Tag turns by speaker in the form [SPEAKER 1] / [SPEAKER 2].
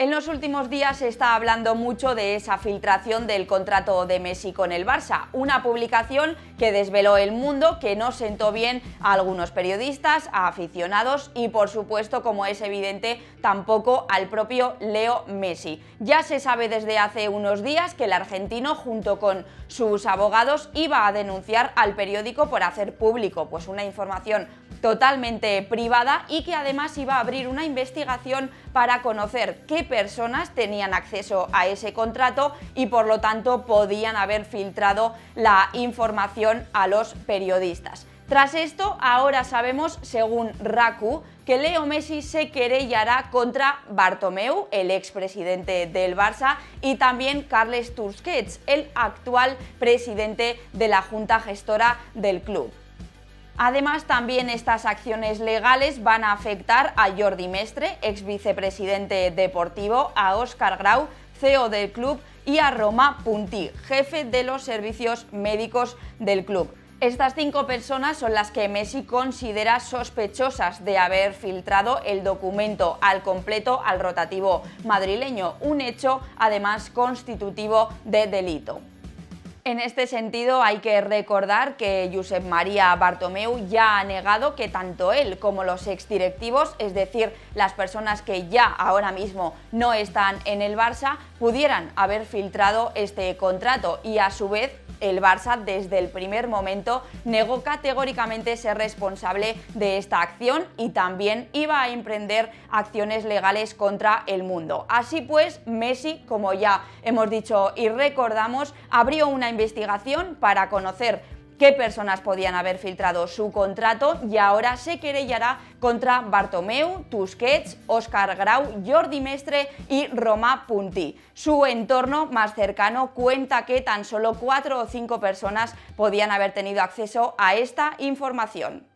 [SPEAKER 1] En los últimos días se está hablando mucho de esa filtración del contrato de Messi con el Barça, una publicación que desveló el mundo, que no sentó bien a algunos periodistas, a aficionados y por supuesto, como es evidente, tampoco al propio Leo Messi. Ya se sabe desde hace unos días que el argentino junto con sus abogados iba a denunciar al periódico por hacer público pues una información totalmente privada y que además iba a abrir una investigación para conocer qué personas tenían acceso a ese contrato y por lo tanto podían haber filtrado la información a los periodistas. Tras esto, ahora sabemos, según Raku, que Leo Messi se querellará contra Bartomeu, el expresidente del Barça, y también Carles Tusquets, el actual presidente de la Junta Gestora del club. Además, también estas acciones legales van a afectar a Jordi Mestre, ex vicepresidente deportivo, a Oscar Grau, CEO del club, y a Roma Puntí, jefe de los servicios médicos del club. Estas cinco personas son las que Messi considera sospechosas de haber filtrado el documento al completo al rotativo madrileño, un hecho además constitutivo de delito. En este sentido, hay que recordar que Josep María Bartomeu ya ha negado que tanto él como los exdirectivos, es decir, las personas que ya ahora mismo no están en el Barça, pudieran haber filtrado este contrato y a su vez el Barça desde el primer momento negó categóricamente ser responsable de esta acción y también iba a emprender acciones legales contra el mundo. Así pues, Messi, como ya hemos dicho y recordamos, abrió una investigación para conocer qué personas podían haber filtrado su contrato y ahora se querellará contra Bartomeu, Tusquets, Oscar Grau, Jordi Mestre y Roma Punti. Su entorno más cercano cuenta que tan solo cuatro o cinco personas podían haber tenido acceso a esta información.